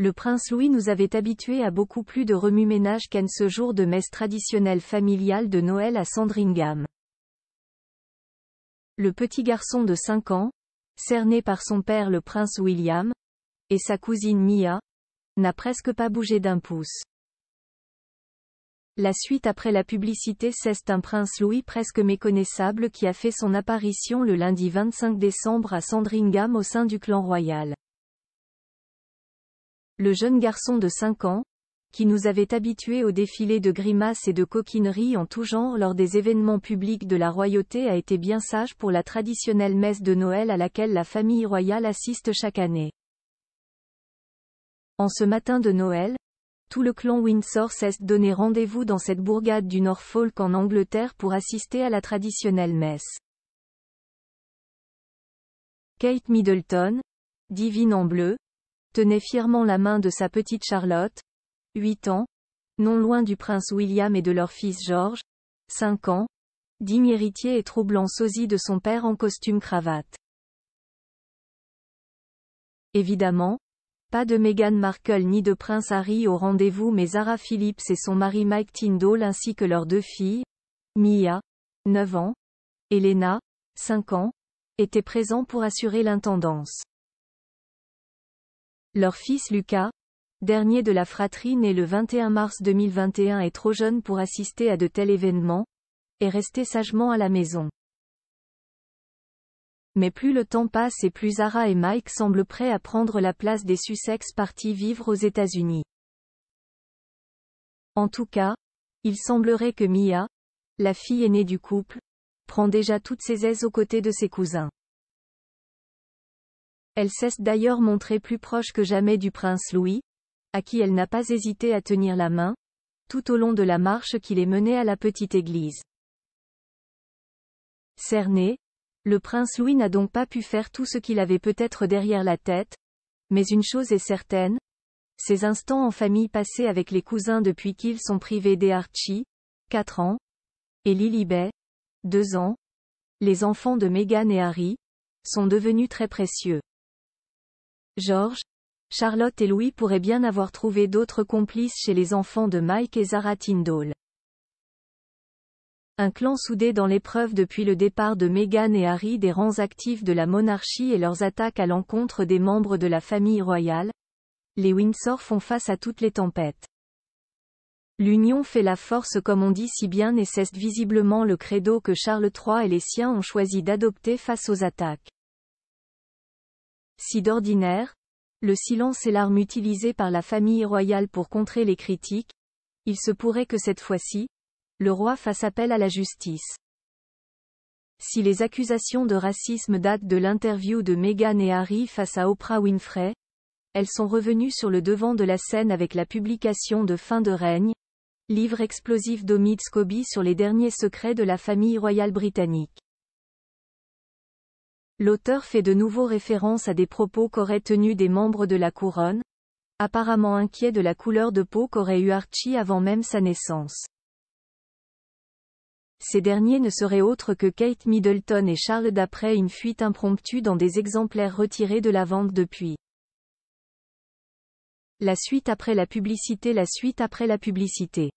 Le prince Louis nous avait habitués à beaucoup plus de remue-ménage qu'en ce jour de messe traditionnelle familiale de Noël à Sandringham. Le petit garçon de 5 ans, cerné par son père le prince William, et sa cousine Mia, n'a presque pas bougé d'un pouce. La suite après la publicité cesse. un prince Louis presque méconnaissable qui a fait son apparition le lundi 25 décembre à Sandringham au sein du clan royal. Le jeune garçon de 5 ans, qui nous avait habitués au défilé de grimaces et de coquineries en tout genre lors des événements publics de la royauté a été bien sage pour la traditionnelle messe de Noël à laquelle la famille royale assiste chaque année. En ce matin de Noël, tout le clan Windsor s'est donné rendez-vous dans cette bourgade du Norfolk en Angleterre pour assister à la traditionnelle messe. Kate Middleton, divine en bleu, tenait fièrement la main de sa petite Charlotte, 8 ans, non loin du prince William et de leur fils George, 5 ans, digne héritier et troublant sosie de son père en costume cravate. Évidemment, pas de Meghan Markle ni de Prince Harry au rendez-vous mais Zara Phillips et son mari Mike Tyndall ainsi que leurs deux filles, Mia, 9 ans, et Lena, 5 ans, étaient présents pour assurer l'intendance. Leur fils Lucas, dernier de la fratrie né le 21 mars 2021 est trop jeune pour assister à de tels événements, et rester sagement à la maison. Mais plus le temps passe et plus Zara et Mike semblent prêts à prendre la place des Sussex partis vivre aux États-Unis. En tout cas, il semblerait que Mia, la fille aînée du couple, prend déjà toutes ses aises aux côtés de ses cousins. Elle cesse d'ailleurs montrer plus proche que jamais du prince Louis, à qui elle n'a pas hésité à tenir la main, tout au long de la marche qui les menait à la petite église. Cerné, le prince Louis n'a donc pas pu faire tout ce qu'il avait peut-être derrière la tête, mais une chose est certaine, ses instants en famille passés avec les cousins depuis qu'ils sont privés des Archie, 4 ans, et Lilibet, 2 ans, les enfants de Meghan et Harry, sont devenus très précieux. Georges. Charlotte et Louis pourraient bien avoir trouvé d'autres complices chez les enfants de Mike et Zara Tyndall. Un clan soudé dans l'épreuve depuis le départ de Meghan et Harry des rangs actifs de la monarchie et leurs attaques à l'encontre des membres de la famille royale, les Windsor font face à toutes les tempêtes. L'union fait la force comme on dit si bien et cesse visiblement le credo que Charles III et les siens ont choisi d'adopter face aux attaques. Si d'ordinaire, le silence est l'arme utilisée par la famille royale pour contrer les critiques, il se pourrait que cette fois-ci, le roi fasse appel à la justice. Si les accusations de racisme datent de l'interview de Meghan et Harry face à Oprah Winfrey, elles sont revenues sur le devant de la scène avec la publication de Fin de règne, livre explosif d'Omid Scobie sur les derniers secrets de la famille royale britannique. L'auteur fait de nouveau référence à des propos qu'auraient tenus des membres de la couronne, apparemment inquiets de la couleur de peau qu'aurait eu Archie avant même sa naissance. Ces derniers ne seraient autres que Kate Middleton et Charles d'après une fuite impromptue dans des exemplaires retirés de la vente depuis. La suite après la publicité La suite après la publicité